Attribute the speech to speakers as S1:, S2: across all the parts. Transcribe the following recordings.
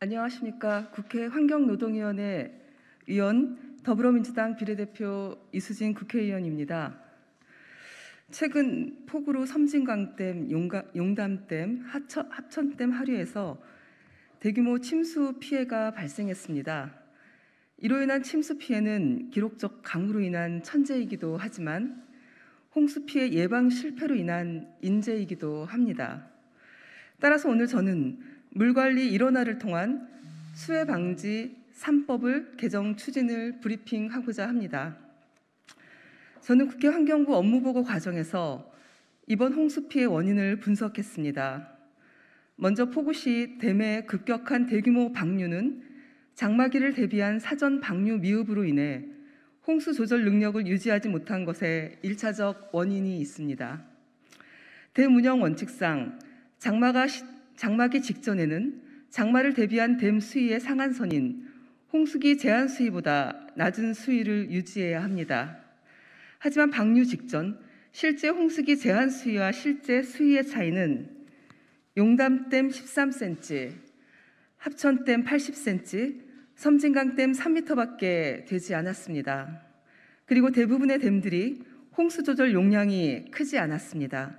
S1: 안녕하십니까. 국회 환경노동위원회 위원 더불어민주당 비례대표 이수진 국회의원입니다. 최근 폭우로 섬진강댐, 용담댐, 합천댐 하류에서 대규모 침수 피해가 발생했습니다. 이로 인한 침수 피해는 기록적 강우로 인한 천재이기도 하지만 홍수 피해 예방 실패로 인한 인재이기도 합니다. 따라서 오늘 저는 물관리 일원화를 통한 수해 방지 3법을 개정 추진을 브리핑하고자 합니다. 저는 국회 환경부 업무보고 과정에서 이번 홍수 피해 원인을 분석했습니다. 먼저 포구시 댐의 급격한 대규모 방류는 장마기를 대비한 사전 방류 미흡으로 인해 홍수 조절 능력을 유지하지 못한 것에 1차적 원인이 있습니다. 대문영 원칙상 장마가 장마기 직전에는 장마를 대비한 댐 수위의 상한선인 홍수기 제한 수위보다 낮은 수위를 유지해야 합니다. 하지만 방류 직전 실제 홍수기 제한 수위와 실제 수위의 차이는 용담댐 13cm, 합천댐 80cm, 섬진강댐 3m밖에 되지 않았습니다. 그리고 대부분의 댐들이 홍수 조절 용량이 크지 않았습니다.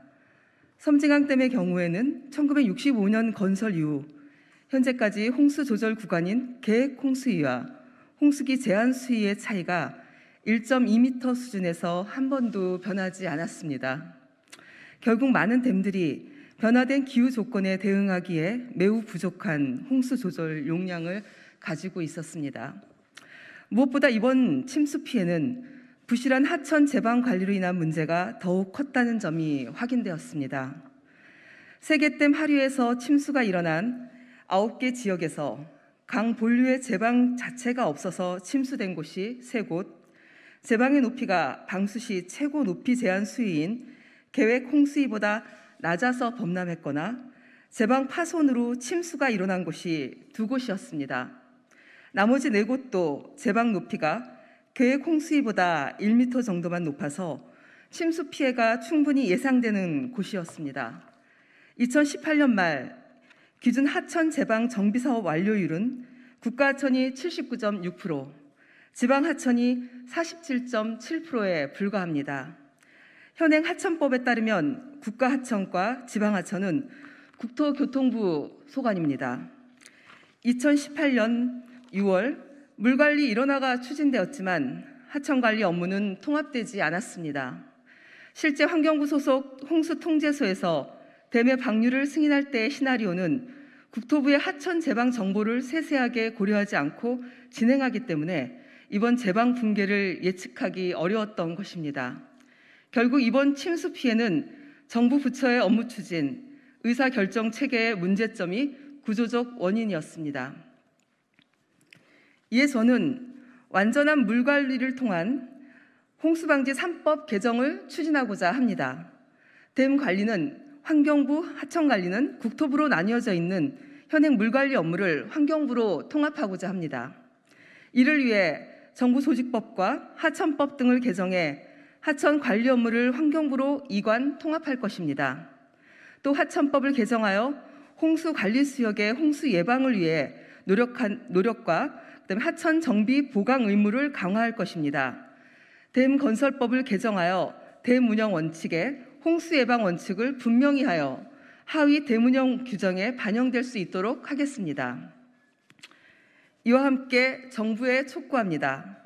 S1: 섬진강댐의 경우에는 1965년 건설 이후 현재까지 홍수 조절 구간인 계획 홍수위와 홍수기 제한 수위의 차이가 1.2m 수준에서 한 번도 변하지 않았습니다. 결국 많은 댐들이 변화된 기후 조건에 대응하기에 매우 부족한 홍수 조절 용량을 가지고 있었습니다. 무엇보다 이번 침수 피해는 부실한 하천 재방 관리로 인한 문제가 더욱 컸다는 점이 확인되었습니다. 세계댐 하류에서 침수가 일어난 9개 지역에서 강 본류의 재방 자체가 없어서 침수된 곳이 3곳, 재방의 높이가 방수시 최고 높이 제한 수위인 계획 홍수위보다 낮아서 범람했거나 재방 파손으로 침수가 일어난 곳이 두 곳이었습니다. 나머지 네 곳도 재방 높이가 계획 홍수위보다 1m 정도만 높아서 침수 피해가 충분히 예상되는 곳이었습니다. 2018년 말 기준 하천 재방 정비 사업 완료율은 국가 하천이 79.6%, 지방 하천이 47.7%에 불과합니다. 현행 하천법에 따르면 국가 하천과 지방 하천은 국토교통부 소관입니다. 2018년 6월 물관리 일원화가 추진되었지만 하천관리 업무는 통합되지 않았습니다. 실제 환경부 소속 홍수통제소에서 댐의 방류를 승인할 때의 시나리오는 국토부의 하천 재방 정보를 세세하게 고려하지 않고 진행하기 때문에 이번 재방 붕괴를 예측하기 어려웠던 것입니다. 결국 이번 침수 피해는 정부 부처의 업무 추진, 의사결정 체계의 문제점이 구조적 원인이었습니다. 이에 저는 완전한 물 관리를 통한 홍수 방지 3법 개정을 추진하고자 합니다. 댐 관리는 환경부, 하천 관리는 국토부로 나뉘어져 있는 현행 물 관리 업무를 환경부로 통합하고자 합니다. 이를 위해 정부 소집법과 하천법 등을 개정해 하천 관리 업무를 환경부로 이관 통합할 것입니다. 또 하천법을 개정하여 홍수 관리 수역의 홍수 예방을 위해 노력한, 노력과 그다음에 하천 정비 보강 의무를 강화할 것입니다. 댐 건설법을 개정하여 댐 운영 원칙에 홍수 예방 원칙을 분명히 하여 하위 댐 운영 규정에 반영될 수 있도록 하겠습니다. 이와 함께 정부에 촉구합니다.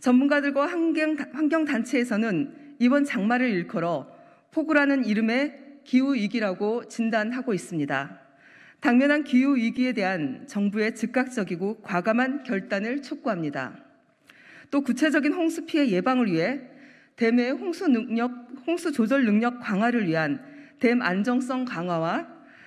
S1: 전문가들과 환경단체에서는 이번 장마를 일컬어 폭우라는 이름의 기후위기라고 진단하고 있습니다. 당면한 기후 위기에 대한 정부의 즉각적이고 과감한 결단을 촉구합니다. 또 구체적인 홍수 피해 예방을 위해 댐의 홍수 능력, 홍수 조절 능력 강화를 위한 댐 안정성 강화와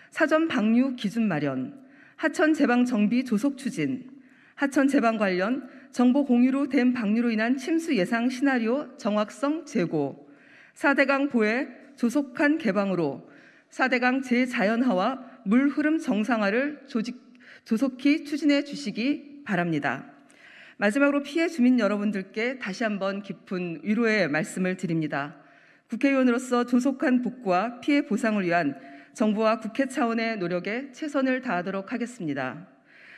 S1: 사전 방류 기준 마련, 하천 재방 정비 조속 추진, 하천 재방 관련 정보 공유로 댐 방류로 인한 침수 예상 시나리오 정확성 제고, 사대강 보해 조속한 개방으로 사대강 재자연화와 물 흐름 정상화를 조직, 조속히 추진해 주시기 바랍니다. 마지막으로 피해 주민 여러분들께 다시 한번 깊은 위로의 말씀을 드립니다. 국회의원으로서 조속한 복구와 피해 보상을 위한 정부와 국회 차원의 노력에 최선을 다하도록 하겠습니다.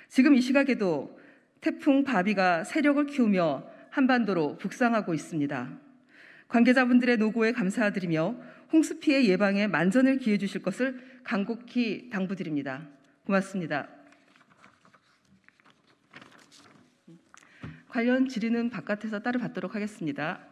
S1: 지금 이 시각에도 태풍 바비가 세력을 키우며 한반도로 북상하고 있습니다. 관계자분들의 노고에 감사드리며 홍수 피해 예방에 만전을 기해 주실 것을 간곡히 당부드립니다. 고맙습니다. 관련 질의는 바깥에서 따로 받도록 하겠습니다.